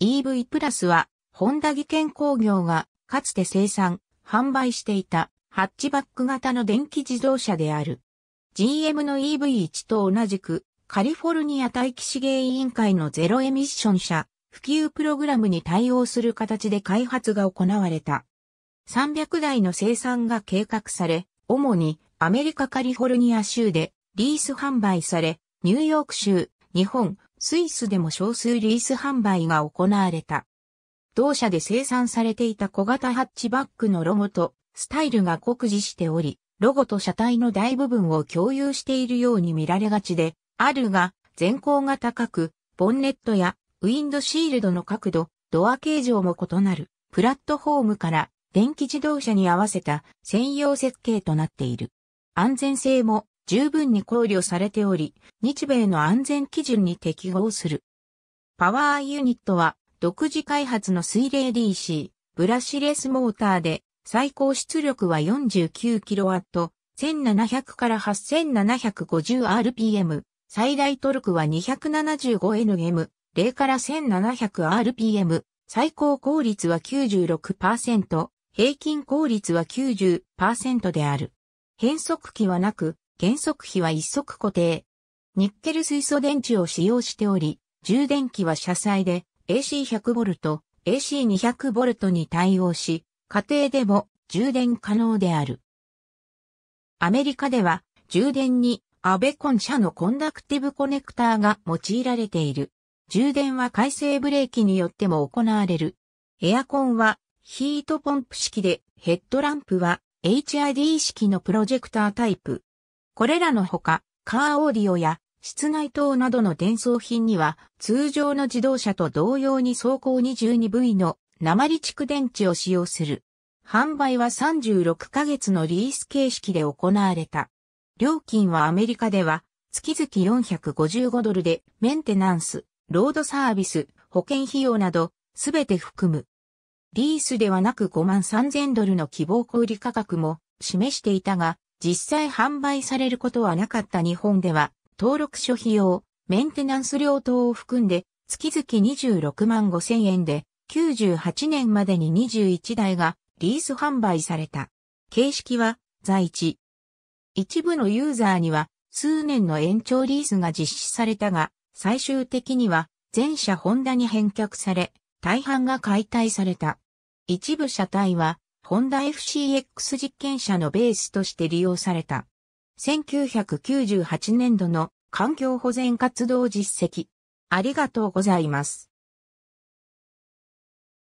EV プラスは、ホンダ技研工業が、かつて生産、販売していた、ハッチバック型の電気自動車である。GM の EV1 と同じく、カリフォルニア大気資源委員会のゼロエミッション車、普及プログラムに対応する形で開発が行われた。300台の生産が計画され、主にアメリカカリフォルニア州でリース販売され、ニューヨーク州、日本、スイスでも少数リース販売が行われた。同社で生産されていた小型ハッチバックのロゴとスタイルが酷似しており、ロゴと車体の大部分を共有しているように見られがちで、あるが、前高が高く、ボンネットやウィンドシールドの角度、ドア形状も異なる、プラットフォームから電気自動車に合わせた専用設計となっている。安全性も十分に考慮されており、日米の安全基準に適合する。パワーユニットは、独自開発の水冷 DC、ブラシレスモーターで、最高出力は 49kW、1700から 8750rpm、最大トルクは 275Nm、0から 1700rpm、最高効率は96%、平均効率は90%である。変速機はなく、原速比は一足固定。ニッケル水素電池を使用しており、充電器は車載で AC100V、AC200V に対応し、家庭でも充電可能である。アメリカでは充電にアベコン社のコンダクティブコネクターが用いられている。充電は回生ブレーキによっても行われる。エアコンはヒートポンプ式でヘッドランプは HID 式のプロジェクタータイプ。これらのほか、カーオーディオや室内灯などの伝送品には、通常の自動車と同様に走行 22V の鉛蓄電池を使用する。販売は36ヶ月のリース形式で行われた。料金はアメリカでは月々455ドルでメンテナンス、ロードサービス、保険費用などすべて含む。リースではなく5万3000ドルの希望小売価格も示していたが、実際販売されることはなかった日本では、登録書費用、メンテナンス料等を含んで、月々26万5千円で、98年までに21台がリース販売された。形式は、在地。一部のユーザーには、数年の延長リースが実施されたが、最終的には、全車ホンダに返却され、大半が解体された。一部車体は、ホンダ FCX 実験車のベースとして利用された。1998年度の環境保全活動実績。ありがとうございます。